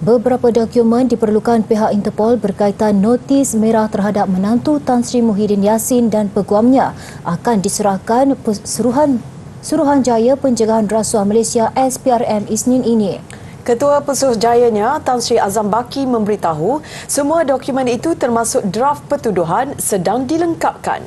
Beberapa dokumen diperlukan pihak Interpol berkaitan notis merah terhadap menantu Tan Sri Muhyiddin Yassin dan peguamnya akan diserahkan Suruhan, Suruhan Jaya Penjagaan Rasuah Malaysia SPRM Isnin ini. Ketua Pesuruh Jayanya Tan Sri Azam Baki memberitahu semua dokumen itu termasuk draft pertuduhan sedang dilengkapkan.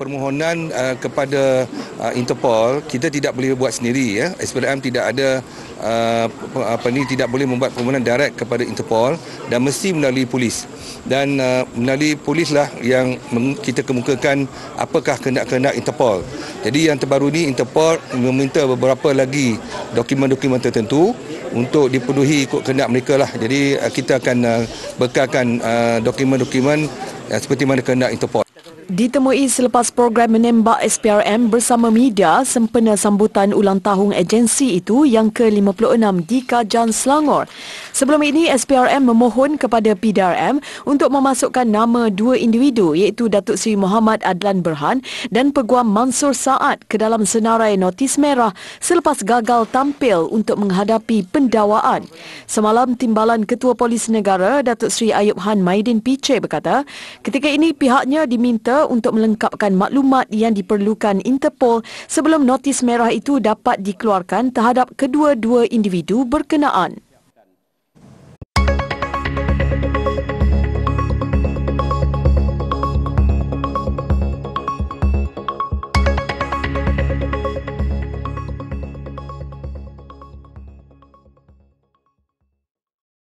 Permohonan uh, kepada uh, Interpol kita tidak boleh buat sendiri ya SPDM tidak ada uh, apa ni tidak boleh membuat permohonan direct kepada Interpol dan mesti melalui polis dan uh, melalui polislah yang kita kemukakan apakah kehendak-kehendak Interpol jadi yang terbaru ni Interpol meminta beberapa lagi dokumen-dokumen tertentu untuk dipenuhi ikut kehendak mereka lah jadi uh, kita akan uh, bekalkan uh, dokumen-dokumen uh, seperti mana kehendak Interpol Ditemui selepas program menembak SPRM bersama media sempena sambutan ulang tahun agensi itu yang ke-56 di Kajang Selangor. Sebelum ini, SPRM memohon kepada PDRM untuk memasukkan nama dua individu iaitu Datuk Seri Muhammad Adlan Berhan dan Peguam Mansur Saad ke dalam senarai notis merah selepas gagal tampil untuk menghadapi pendawaan. Semalam, Timbalan Ketua Polis Negara Datuk Seri Ayub Han Maidin Piche berkata, ketika ini pihaknya diminta untuk melengkapkan maklumat yang diperlukan Interpol sebelum notis merah itu dapat dikeluarkan terhadap kedua-dua individu berkenaan.